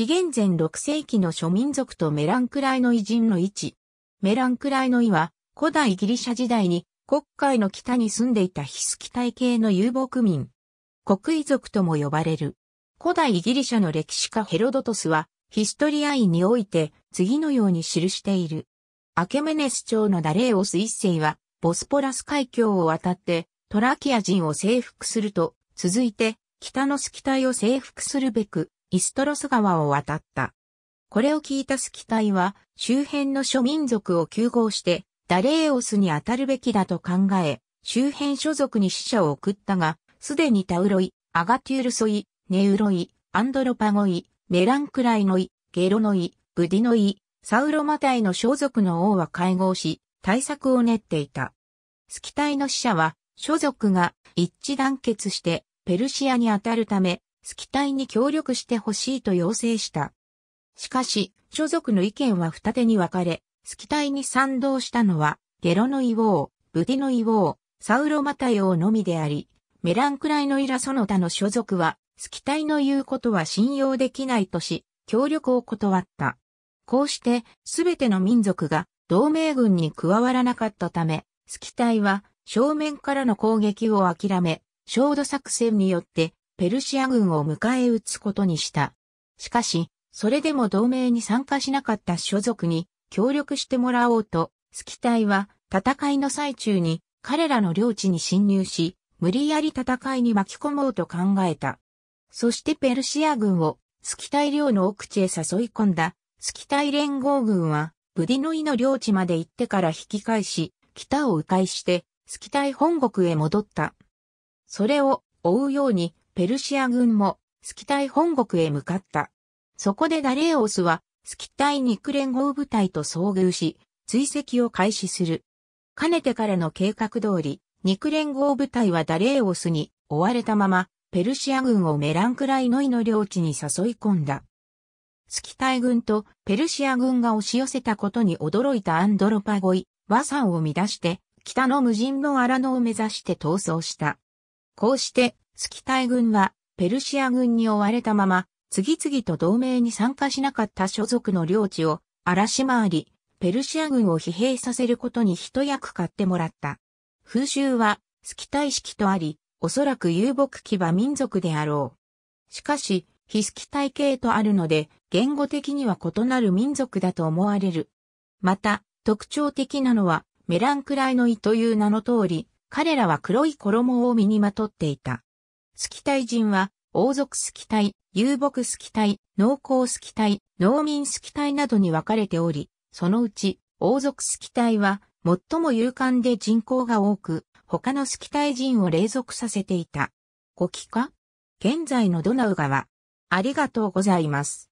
紀元前6世紀の諸民族とメランクライの偉人の位置。メランクライの位は、古代ギリシャ時代に、国海の北に住んでいたヒスキ体系の遊牧民。国遺族とも呼ばれる。古代ギリシャの歴史家ヘロドトスは、ヒストリア院において、次のように記している。アケメネス朝のダレーオス一世は、ボスポラス海峡を渡って、トラキア人を征服すると、続いて、北のスキタイを征服するべく、イストロス川を渡った。これを聞いたスキタイは、周辺の諸民族を救合して、ダレーオスに当たるべきだと考え、周辺所属に死者を送ったが、すでにタウロイ、アガテュールソイ、ネウロイ、アンドロパゴイ、メランクライノイ、ゲロノイ、ブディノイ、サウロマタイの所属の王は会合し、対策を練っていた。スキタイの死者は、所属が一致団結してペルシアに当たるため、機体に協力してほしいと要請した。しかし、所属の意見は二手に分かれ、ス機体に賛同したのは、ゲロの硫王、ブディの硫王、サウロマタヨウのみであり、メランクライのイラその他の所属は、ス機体の言うことは信用できないとし、協力を断った。こうして、すべての民族が同盟軍に加わらなかったため、ス機体は正面からの攻撃を諦め、焦土作戦によってペルシア軍を迎え撃つことにした。しかし、それでも同盟に参加しなかった所属に協力してもらおうと、スキタイは戦いの最中に彼らの領地に侵入し、無理やり戦いに巻き込もうと考えた。そしてペルシア軍をスキタイ領の奥地へ誘い込んだスキタイ連合軍はブディノイの領地まで行ってから引き返し、北を迂回してスキタイ本国へ戻った。それを追うようにペルシア軍もスキタイ本国へ向かった。そこでダレーオスはスキタイ肉連合部隊と遭遇し、追跡を開始する。かねてからの計画通り、肉連合部隊はダレーオスに追われたまま、ペルシア軍をメランクライノイの領地に誘い込んだ。スキタイ軍とペルシア軍が押し寄せたことに驚いたアンドロパゴイ、和山を乱して、北の無人の荒野を目指して逃走した。こうして、スキタイ軍はペルシア軍に追われたまま、次々と同盟に参加しなかった所属の領地を荒らし回り、ペルシア軍を疲弊させることに一役買ってもらった。風習は、スキタイ式とあり、おそらく遊牧騎馬民族であろう。しかし、非スキタイ系とあるので、言語的には異なる民族だと思われる。また、特徴的なのは、メランクライの胃という名の通り、彼らは黒い衣を身にまとっていた。スキタイ人は、王族スキタイ、遊牧スキタイ、農耕スキタイ、農民スキタイなどに分かれており、そのうち、王族スキタイは、最も勇敢で人口が多く、他のスキタイ人を隷属させていた。ご帰化現在のドナウ川。ありがとうございます。